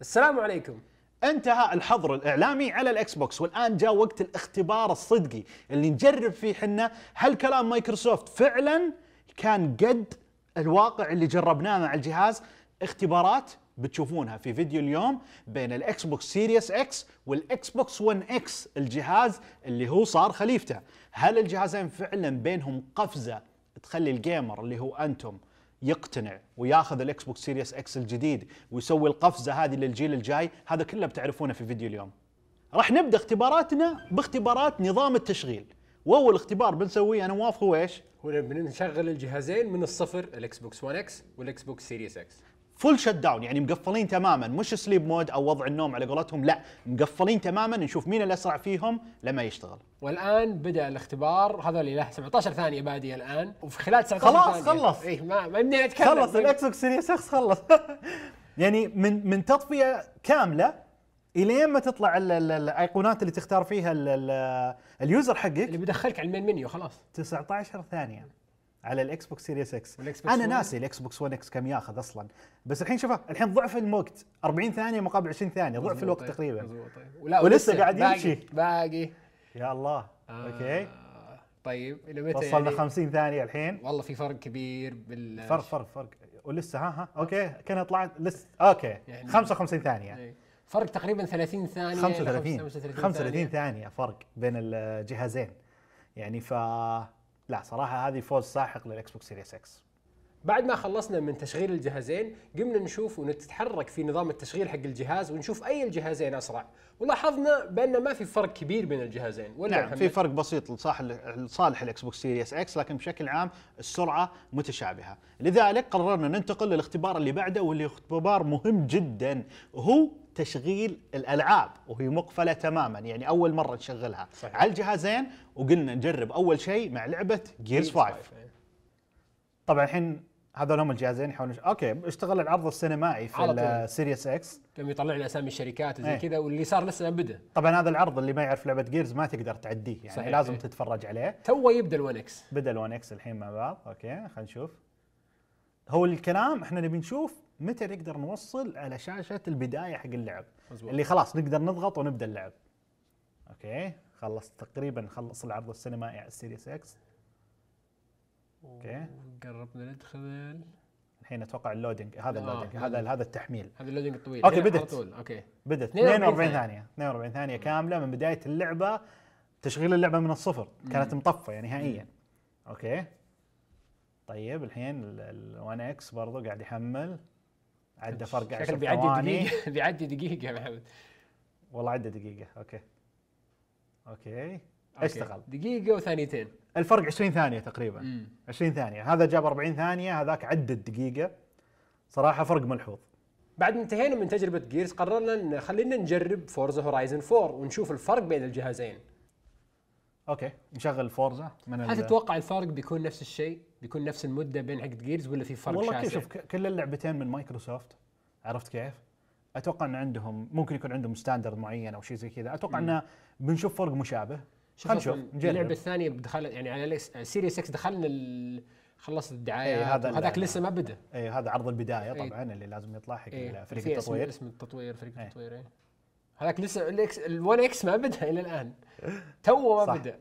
السلام عليكم انتهى الحظر الاعلامي على الاكس بوكس والان جاء وقت الاختبار الصدقي اللي نجرب فيه حنا هل كلام مايكروسوفت فعلا كان قد الواقع اللي جربناه مع الجهاز اختبارات بتشوفونها في فيديو اليوم بين الاكس بوكس سيريس اكس والاكس بوكس 1 اكس الجهاز اللي هو صار خليفته هل الجهازين فعلا بينهم قفزه تخلي الجيمر اللي هو انتم يقتنع وياخذ الاكس بوكس سيريس اكس الجديد ويسوي القفزه هذه للجيل الجاي هذا كله بتعرفونه في فيديو اليوم راح نبدا اختباراتنا باختبارات نظام التشغيل واول اختبار بنسويه انا واف هو ايش هو بنشغل الجهازين من الصفر الاكس بوكس 1 اكس والاكس بوكس سيريس اكس فول شت داون يعني مقفلين تماما مش سليب مود او وضع النوم على قولتهم لا مقفلين تماما نشوف مين الاسرع فيهم لما يشتغل والان بدا الاختبار هذا اللي له 17 ثانيه باديه الان وفي خلال 19 خلاص ثانيه خلص إيه ما ما يمديني اتكلم خلص الاكس بوكس سيريس اكس خلص يعني من من تطفيه كامله الين ما تطلع الايقونات اللي تختار فيها اليوزر حقك اللي بيدخلك على المين منيو خلاص 19 ثانيه على الاكس بوكس سيريس اكس انا ناسي الاكس بوكس 1 اكس كم ياخذ اصلا بس الحين شوفه الحين ضعف الوقت 40 ثانيه مقابل 20 ثانيه ضعف الوقت طيب. تقريبا طيب. ولا ولسه قاعد يمشي باقي يا الله آه. اوكي طيب الى متى وصلنا يعني 50 ثانيه الحين والله في فرق كبير بال فرق فرق فرق ولسه ها ها اوكي كانها طلعت لسه اوكي يعني 55 ثانيه إيه. فرق تقريبا 30 ثانيه 35 35 ثانية. ثانيه فرق بين الجهازين يعني ف لا صراحه هذه فوز ساحق للاكس بوكس سيريس اكس بعد ما خلصنا من تشغيل الجهازين قمنا نشوف ونتحرك في نظام التشغيل حق الجهاز ونشوف اي الجهازين اسرع ولاحظنا بان ما في فرق كبير بين الجهازين ولا نعم في فرق بسيط لصالح الاكس بوكس سيريس اكس لكن بشكل عام السرعه متشابهه لذلك قررنا ننتقل للاختبار اللي بعده واللي اختبار مهم جدا هو تشغيل الالعاب وهي مقفله تماما يعني اول مره نشغلها صحيح. على الجهازين وقلنا نجرب اول شيء مع لعبه جيرز إيه. 5 طبعا الحين هذول هم الجهازين يحاولون اوكي اشتغل العرض السينمائي في السيريس اكس قام يطلع لنا اسامي الشركات وزي ايه. كذا واللي صار لسه بدا طبعا هذا العرض اللي ما يعرف لعبه جيرز ما تقدر تعديه يعني صحيح. لازم ايه. تتفرج عليه تو يبدا الون اكس بدا الون اكس الحين مع بعض اوكي خلينا نشوف هو الكلام احنا نبي نشوف متى نقدر نوصل على شاشه البدايه حق اللعب مزبوط. اللي خلاص نقدر نضغط ونبدا اللعب اوكي خلصت تقريبا خلص العرض السينمائي على السيريس اكس اوكي قربنا ندخل الحين اتوقع اللودنج هذا آه، اللودنج هذا هذا التحميل هذا اللودنج الطويل اوكي يعني بدت طول. اوكي بدت 42 ثانيه 42 ثانيه كامله من بدايه اللعبه تشغيل اللعبه من الصفر كانت مطفيه يعني نهائيا اوكي طيب الحين ال 1 اكس برضه قاعد يحمل عدى فرق 10 بيعدي دقيقة بيعدي دقيقة يا محمد والله عدى دقيقة اوكي اوكي اشتغل دقيقة وثانيتين الفرق 20 ثانية تقريبا مم. 20 ثانية هذا جاب 40 ثانية هذاك عدى الدقيقة صراحة فرق ملحوظ بعد ما انتهينا من تجربة جيرز قررنا خلينا نجرب فورزا هورايزن 4 ونشوف الفرق بين الجهازين اوكي نشغل فورزا من هل تتوقع الفارق بيكون نفس الشيء؟ بيكون نفس المده بين حق جيرز ولا في فرق والله شاسع؟ شوف كل اللعبتين من مايكروسوفت عرفت كيف؟ اتوقع ان عندهم ممكن يكون عندهم ستاندرد معين او شيء زي كذا، اتوقع انه بنشوف فرق مشابه خلينا نشوف اللعبه الثانيه دخل يعني على سيريس اكس دخلنا خلصت الدعايه إيه، هذا هذاك لسه ما بدا اي هذا عرض البدايه إيه. طبعا اللي لازم يطلع حق إيه، فريق التطوير اسم, اسم التطوير فريق التطوير أي. هذاك لسه الاكس ال1 اكس ما بدا الى الان تو ما بدا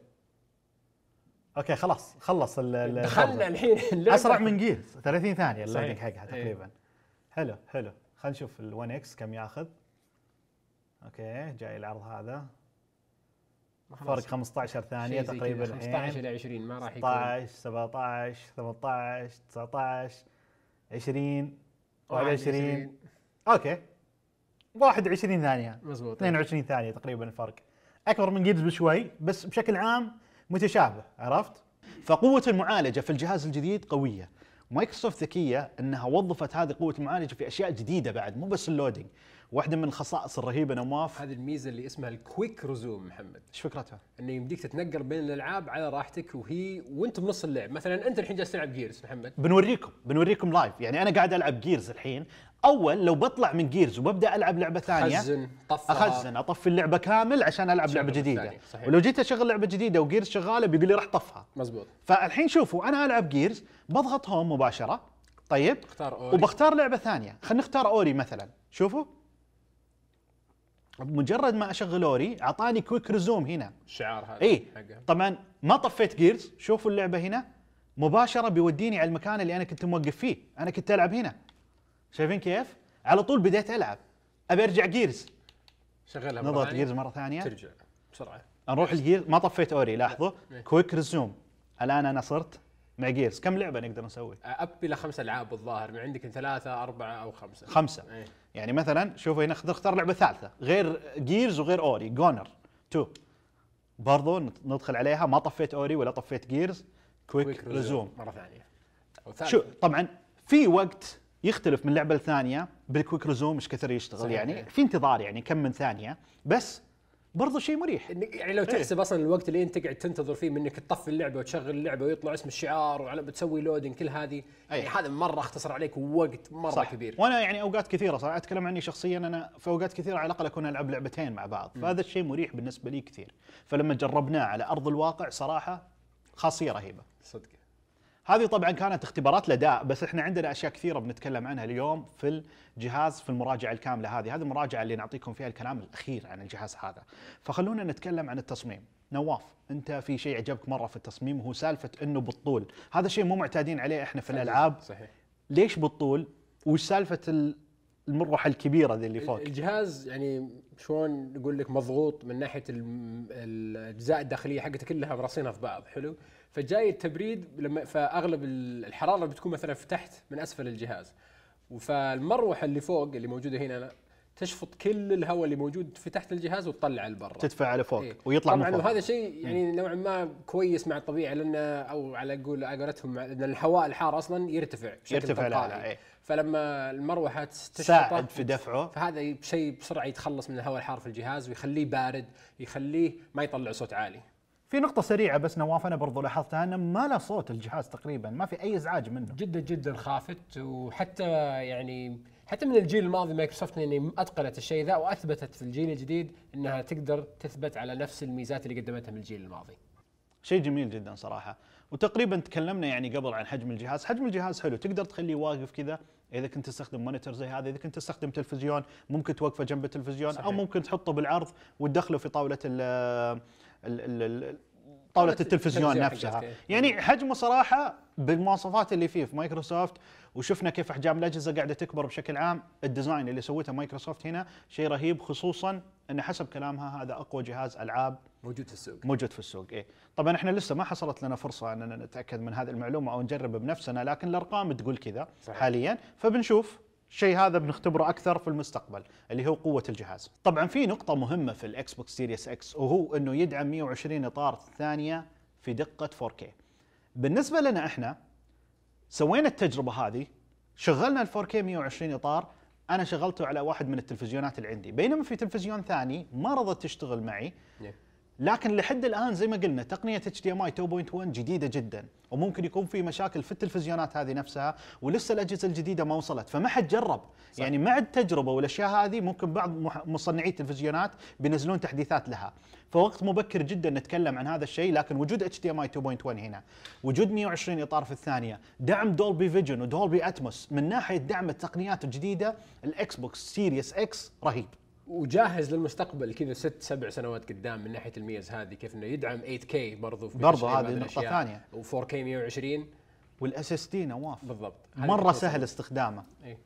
اوكي خلاص خلص ال دخلنا الحين اسرع من جير 30 ثانيه اللودنج حقها إيه. تقريبا حلو حلو خلينا نشوف ال1 اكس كم ياخذ اوكي جاي العرض هذا فرق 15 ثانيه تقريبا 15 الى 20 ما راح يكون 16 17 18 19 20 21 اوكي 21 ثانيه مزبوط 22 ثانيه تقريبا الفرق اكبر من جيرز بشوي بس بشكل عام متشابه عرفت فقوه المعالجه في الجهاز الجديد قويه مايكروسوفت ذكيه انها وظفت هذه قوه المعالجه في اشياء جديده بعد مو بس اللودينج واحده من الخصائص الرهيبه نواف هذه الميزه اللي اسمها الكويك رزوم محمد ايش فكرتها انه يمديك تتنقل بين الالعاب على راحتك وهي وانت بنص اللعب مثلا انت الحين جالس تلعب جيرز محمد بنوريكم بنوريكم لايف يعني انا قاعد العب جيرز الحين اول لو بطلع من جيرز وببدا العب لعبه ثانيه اخزن طفها اخزن اطفي اللعبه كامل عشان العب لعبه جديده صحيح. ولو جيت اشغل لعبه جديده وجيرز شغاله بيقول لي راح طفها مزبوط فالحين شوفوا انا العب جيرز بضغط هوم مباشره طيب اختار اوري وبختار لعبه ثانيه خلينا نختار اوري مثلا شوفوا مجرد ما اشغل اوري اعطاني كويك ريزوم هنا الشعار هذا اي طبعا ما طفيت جيرز شوفوا اللعبه هنا مباشره بيوديني على المكان اللي انا كنت موقف فيه انا كنت العب هنا شايفين كيف؟ على طول بديت العب ابي ارجع جيرز شغلها نضغط جيرز مره ثانيه ترجع بسرعه نروح الجيرز ما طفيت اوري لاحظوا كويك إيه. ريزوم إيه. الان انا صرت مع جيرز كم لعبه نقدر نسوي؟ اب الى خمس العاب الظاهر من عندك ثلاثه اربعه او خمسه خمسه ايه؟ يعني مثلا شوفوا هنا نختار لعبه ثالثه غير جيرز وغير اوري جونر 2 برضو ندخل عليها ما طفيت اوري ولا طفيت جيرز كويك, كويك ريزوم مره ثانيه شو طبعا في وقت يختلف من لعبه لثانيه بالكويك ريزوم مش كثر يشتغل صحيح. يعني في انتظار يعني كم من ثانيه بس برضه شيء مريح يعني لو إيه. تحسب إيه؟ اصلا الوقت اللي انت قاعد تنتظر فيه من انك تطفي اللعبه وتشغل اللعبه ويطلع اسم الشعار وعلى بتسوي لودنج كل هذه يعني أيه. يعني هذا مره اختصر عليك وقت مره صح. كبير وانا يعني اوقات كثيره صراحه اتكلم عني شخصيا انا في اوقات كثيره على الاقل اكون العب لعبتين مع بعض م. فهذا الشيء مريح بالنسبه لي كثير فلما جربناه على ارض الواقع صراحه خاصيه رهيبه صدق هذه طبعا كانت اختبارات لداء بس احنا عندنا اشياء كثيره بنتكلم عنها اليوم في الجهاز في المراجعه الكامله هذه، هذه المراجعه اللي نعطيكم فيها الكلام الاخير عن الجهاز هذا. فخلونا نتكلم عن التصميم. نواف انت في شيء عجبك مره في التصميم هو سالفه انه بالطول، هذا شيء مو معتادين عليه احنا في الالعاب. صحيح. ليش بالطول؟ وش سالفه المروحه الكبيره ذي اللي فوق الجهاز يعني شلون نقول لك مضغوط من ناحيه الاجزاء الداخليه حقته كلها مرصينها في بعض حلو فجاي التبريد لما فاغلب الحراره بتكون مثلا في تحت من اسفل الجهاز فالمروحه اللي فوق اللي موجوده هنا تشفط كل الهواء اللي موجود في تحت الجهاز وتطلعه لبرا تدفعه لفوق إيه؟ ويطلع طبعا من فوق. وهذا شيء يعني نوعا ما كويس مع الطبيعه لان او على قول قولتهم ان الهواء الحار اصلا يرتفع بشكل يرتفع لا إيه؟ فلما المروحه تساعد في دفعه فهذا شيء بسرعه يتخلص من الهواء الحار في الجهاز ويخليه بارد يخليه ما يطلع صوت عالي في نقطة سريعة بس نواف أنا برضو لاحظتها أنه ما له صوت الجهاز تقريبا ما في أي إزعاج منه جدا جدا خافت وحتى يعني حتى من الجيل الماضي مايكروسوفت يعني أتقنت الشيء ذا وأثبتت في الجيل الجديد أنها تقدر تثبت على نفس الميزات اللي قدمتها من الجيل الماضي شيء جميل جدا صراحة وتقريبا تكلمنا يعني قبل عن حجم الجهاز حجم الجهاز حلو تقدر تخليه واقف كذا اذا كنت تستخدم مونيتور زي هذا اذا كنت تستخدم تلفزيون ممكن توقفه جنب التلفزيون صحيح. او ممكن تحطه بالعرض وتدخله في طاوله طاوله التلفزيون نفسها إيه. يعني حجمه صراحه بالمواصفات اللي فيه في مايكروسوفت وشفنا كيف احجام الاجهزه قاعده تكبر بشكل عام الديزاين اللي سويته مايكروسوفت هنا شيء رهيب خصوصا ان حسب كلامها هذا اقوى جهاز العاب موجود في السوق موجود في السوق اي طبعا احنا لسه ما حصلت لنا فرصه اننا نتاكد من هذه المعلومه او نجرب بنفسنا لكن الارقام تقول كذا صحيح. حاليا فبنشوف الشيء هذا بنختبره اكثر في المستقبل اللي هو قوه الجهاز طبعا في نقطه مهمه في الاكس بوكس سيريس اكس وهو انه يدعم 120 اطار ثانيه في دقه 4K بالنسبه لنا احنا سوينا التجربه هذه شغلنا ال 4K 120 اطار انا شغلته على واحد من التلفزيونات اللي عندي بينما في تلفزيون ثاني ما رضت تشتغل معي yeah. لكن لحد الان زي ما قلنا تقنيه اتش دي ام اي 2.1 جديده جدا وممكن يكون في مشاكل في التلفزيونات هذه نفسها ولسه الاجهزه الجديده ما وصلت فما حد جرب صح. يعني مع التجربه والاشياء هذه ممكن بعض مصنعي التلفزيونات بينزلون تحديثات لها فوقت مبكر جدا نتكلم عن هذا الشيء لكن وجود اتش دي ام اي 2.1 هنا وجود 120 اطار في الثانيه دعم دولبي فيجن ودولبي اتموس من ناحيه دعم التقنيات الجديده الاكس بوكس سيريس اكس رهيب وجاهز للمستقبل كذا ست سبع سنوات قدام من ناحيه الميز هذه كيف انه يدعم 8K برضه في برضو هذه نقطه ثانيه و4K 120 والاس اس دي نواف بالضبط مره سهل استخدامه اي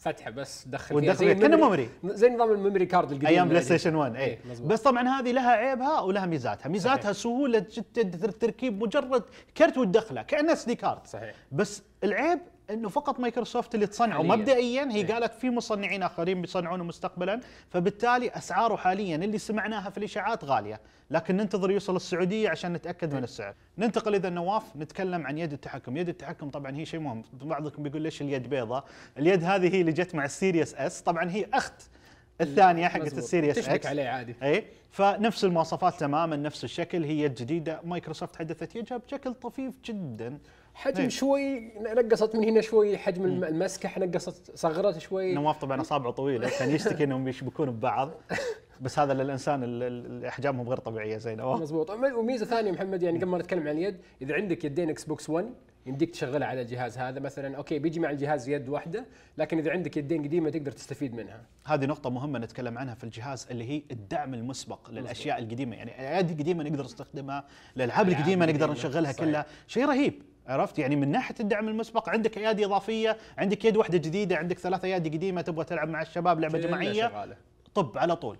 فتحه بس دخل وتدخل كانه ميموري زي نظام الميموري كارد القديم ايام بلاي ستيشن 1 اي بس طبعا هذه لها عيبها ولها ميزاتها، ميزاتها صحيح. سهوله جدا تركيب مجرد كرت وتدخله كانه اس دي كارد صحيح بس العيب انه فقط مايكروسوفت اللي تصنعه مبدئيا هي إيه. قالت في مصنعين اخرين بيصنعونه مستقبلا فبالتالي اسعاره حاليا اللي سمعناها في الاشاعات غاليه لكن ننتظر يوصل السعوديه عشان نتاكد من إيه. السعر ننتقل اذا نواف نتكلم عن يد التحكم يد التحكم طبعا هي شيء مهم بعضكم بيقول ليش اليد بيضاء اليد هذه هي اللي جت مع السيريس اس طبعا هي اخت الثانيه حقت السيريس تشبك اكس عليه عادي اي فنفس المواصفات تماما نفس الشكل هي الجديده مايكروسوفت حدثت يجها بشكل طفيف جدا حجم هي. شوي نقصت من هنا شوي حجم المسكح نقصت صغرت شوي نواف طبعا اصابعه طويله كان يشتكي انهم يشبكون ببعض بس هذا للانسان احجامهم غير طبيعيه زي نواف مضبوط وميزه ثانيه محمد يعني قبل ما نتكلم عن اليد اذا عندك يدين اكس بوكس 1 يمديك تشغلها على الجهاز هذا مثلا اوكي بيجي مع الجهاز يد واحده لكن اذا عندك يدين قديمه تقدر تستفيد منها هذه نقطه مهمه نتكلم عنها في الجهاز اللي هي الدعم المسبق للاشياء القديمه يعني الايادي القديمه نقدر نستخدمها الالعاب القديمه نقدر نشغلها صحيح. كلها شيء رهيب عرفت يعني من ناحيه الدعم المسبق عندك ايادي اضافيه عندك يد واحده جديده عندك ثلاث ايادي قديمه تبغى تلعب مع الشباب لعبه جماعيه شغالة. طب على طول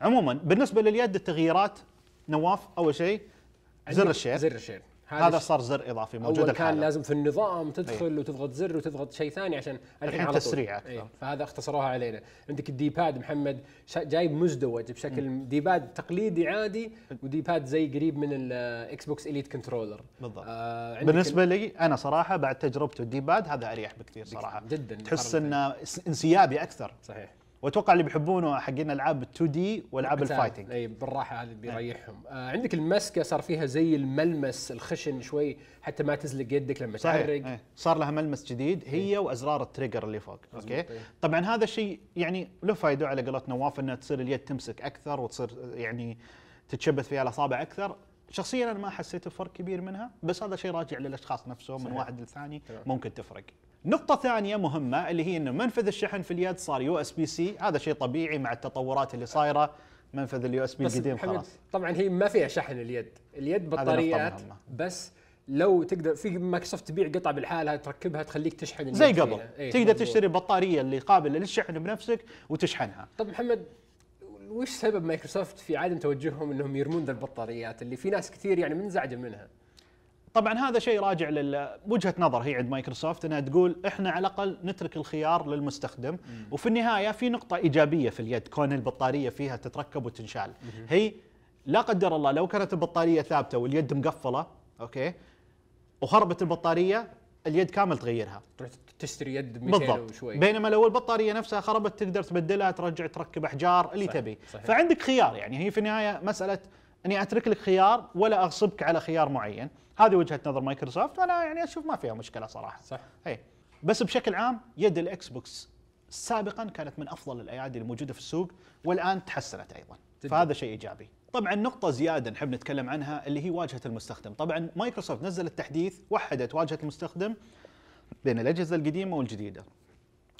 عموما بالنسبه لليد التغييرات نواف اول شيء زر الشير زر الشير هذا صار زر اضافي موجود اول كان الحالة. لازم في النظام تدخل ايه. وتضغط زر وتضغط شيء ثاني عشان الحين على تسريع اكثر ايه. فهذا اختصروها علينا عندك الديباد محمد جايب مزدوج بشكل م. ديباد تقليدي عادي وديباد زي قريب من الاكس بوكس اليت كنترولر بالضبط آه بالنسبه لي انا صراحه بعد تجربته الديباد هذا اريح بكثير صراحه جدا تحس انه انسيابي اكثر صحيح واتوقع اللي بيحبونه حقين العاب 2 دي والعاب الفايتنج اي بالراحه هذا بيريحهم نعم. آه عندك المسكه صار فيها زي الملمس الخشن شوي حتى ما تزلق يدك لما صحيح. تحرق ايه. صار لها ملمس جديد هي ايه. وازرار التريجر اللي فوق اوكي إيه. طبعا هذا الشيء يعني له فائده على قولة نواف انها تصير اليد تمسك اكثر وتصير يعني تتشبث فيها الاصابع اكثر شخصيا انا ما حسيت بفرق كبير منها بس هذا شيء راجع للاشخاص نفسهم من واحد للثاني ممكن تفرق نقطة ثانية مهمة اللي هي انه منفذ الشحن في اليد صار يو اس بي سي، هذا شيء طبيعي مع التطورات اللي صايرة منفذ اليو اس بي القديم خلاص. طبعا هي ما فيها شحن اليد، اليد بطاريات بس لو تقدر في مايكروسوفت تبيع قطع بالحالها تركبها تخليك تشحن زي قبل ايه تقدر مضبوط. تشتري البطاريه اللي قابله للشحن بنفسك وتشحنها طب محمد وش سبب مايكروسوفت في عدم توجههم انهم يرمون ذا البطاريات اللي في ناس كثير يعني منزعجه منها طبعا هذا شيء راجع لوجهه نظر هي عند مايكروسوفت انها تقول احنا على الاقل نترك الخيار للمستخدم مم. وفي النهايه في نقطه ايجابيه في اليد كون البطاريه فيها تتركب وتنشال مم. هي لا قدر الله لو كانت البطاريه ثابته واليد مقفله اوكي وخربت البطاريه اليد كامل تغيرها تروح تشتري يد بالضبط وشوي بينما لو البطاريه نفسها خربت تقدر تبدلها ترجع تركب احجار اللي صح. تبي صحيح. فعندك خيار يعني هي في النهايه مساله اني اترك لك خيار ولا اغصبك على خيار معين هذه وجهه نظر مايكروسوفت وانا يعني اشوف ما فيها مشكله صراحه صح هي. بس بشكل عام يد الاكس بوكس سابقا كانت من افضل الايادي الموجوده في السوق والان تحسنت ايضا جدا. فهذا شيء ايجابي طبعا نقطة زيادة نحب نتكلم عنها اللي هي واجهة المستخدم، طبعا مايكروسوفت نزلت تحديث وحدت واجهة المستخدم بين الأجهزة القديمة والجديدة.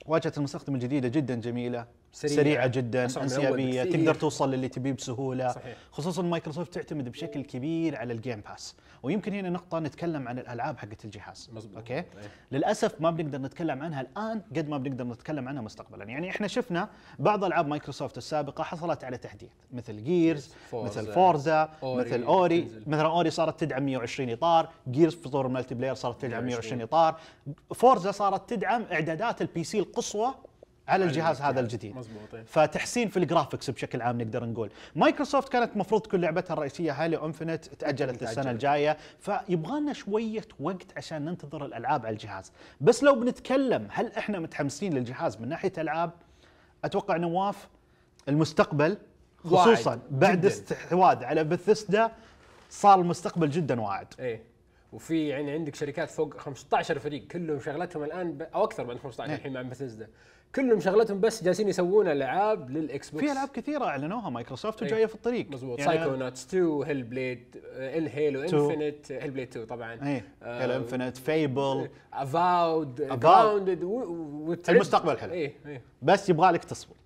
واجهة المستخدم الجديدة جدا جميلة سريعة, سريعة جدا انسيابية تقدر توصل للي تبيه بسهولة صحيح. خصوصا مايكروسوفت تعتمد بشكل كبير على الجيم باس ويمكن هنا نقطة نتكلم عن الألعاب حقت الجهاز مزبوط. أوكي أيه. للأسف ما بنقدر نتكلم عنها الآن قد ما بنقدر نتكلم عنها مستقبلا يعني احنا شفنا بعض ألعاب مايكروسوفت السابقة حصلت على تحديث مثل جيرز فورزا. مثل فورزا أوري. مثل أوري تنزل. مثلا أوري صارت تدعم 120 إطار جيرز في طور الملتي بلاير صارت تدعم 120 إطار فورزا صارت تدعم إعدادات البي سي القصوى على الجهاز هذا الجديد مزبوط. فتحسين في الجرافكس بشكل عام نقدر نقول مايكروسوفت كانت مفروض تكون لعبتها الرئيسيه هالي انفنت تاجلت السنه الجايه فيبغالنا شويه وقت عشان ننتظر الالعاب على الجهاز بس لو بنتكلم هل احنا متحمسين للجهاز من ناحيه العاب اتوقع نواف المستقبل خصوصا بعد استحواذ على بثسدا صار المستقبل جدا واعد ايه وفي يعني عندك شركات فوق 15 فريق كلهم شغلتهم الان ب... او اكثر من 15 إيه. الحين مع بثزدا كلهم شغلتهم بس جالسين يسوون العاب للاكس بوكس في العاب كثيره اعلنوها مايكروسوفت وجايه إيه. في الطريق مزبوط سايكوناتس سايكو 2 هيل بليد ان هيلو انفنت هيل بليد 2 طبعا هيلو انفينيت انفنت فيبل افاود جراوندد المستقبل حلو ايه ايه بس يبغى لك تصبر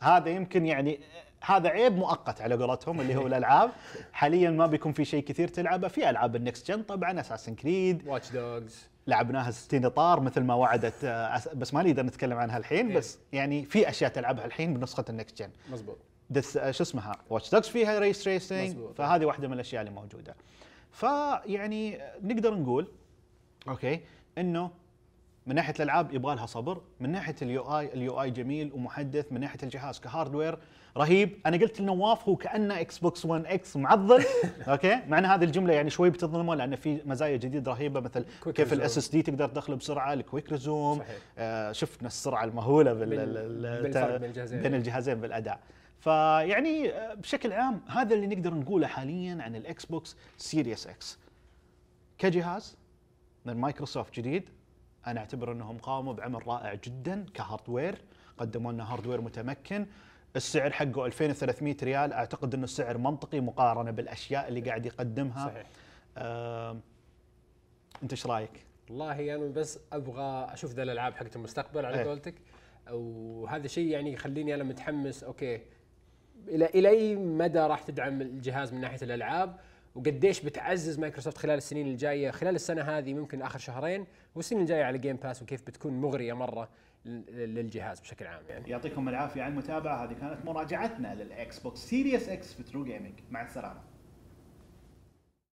هذا يمكن يعني هذا عيب مؤقت على قولتهم اللي هو الالعاب حاليا ما بيكون في شيء كثير تلعبه في العاب النكست جن طبعا اساسن كريد واتش دوجز لعبناها 60 اطار مثل ما وعدت آه، بس ما نقدر نتكلم عنها الحين إيه. بس يعني في اشياء تلعبها الحين بنسخه النكست جن مزبوط شو اسمها واتش دوجز فيها ريس ريسنج فهذه واحده من الاشياء اللي موجوده فيعني نقدر نقول اوكي انه من ناحيه الالعاب يبغى لها صبر من ناحيه اليو اي اليو اي جميل ومحدث من ناحيه الجهاز كهاردوير رهيب انا قلت لنواف هو كانه اكس بوكس 1 اكس معضل اوكي مع ان هذه الجمله يعني شوي بتظلمه لان في مزايا جديده رهيبه مثل كيف الاس اس دي تقدر تدخله بسرعه الكويك ريزوم صحيح. آه شفنا السرعه المهوله بال بين الجهازين بين الجهازين بالاداء فيعني آه، بشكل عام هذا اللي نقدر نقوله حاليا عن الاكس بوكس سيريس اكس كجهاز من مايكروسوفت جديد انا اعتبر انهم قاموا بعمل رائع جدا كهاردوير قدموا لنا هاردوير متمكن السعر حقه 2300 ريال اعتقد انه السعر منطقي مقارنه بالاشياء اللي قاعد يقدمها صحيح آه، انت ايش رايك؟ والله انا يعني بس ابغى اشوف ذا الالعاب حقت المستقبل على إيه. قولتك وهذا شيء يعني يخليني انا متحمس اوكي الى الى اي مدى راح تدعم الجهاز من ناحيه الالعاب وقديش بتعزز مايكروسوفت خلال السنين الجايه خلال السنه هذه ممكن اخر شهرين والسنين الجايه على جيم باس وكيف بتكون مغريه مره للجهاز بشكل عام يعني يعطيكم العافيه على المتابعه هذه كانت مراجعتنا للاكس بوكس سيريس اكس في ترو جيمنج مع السلامه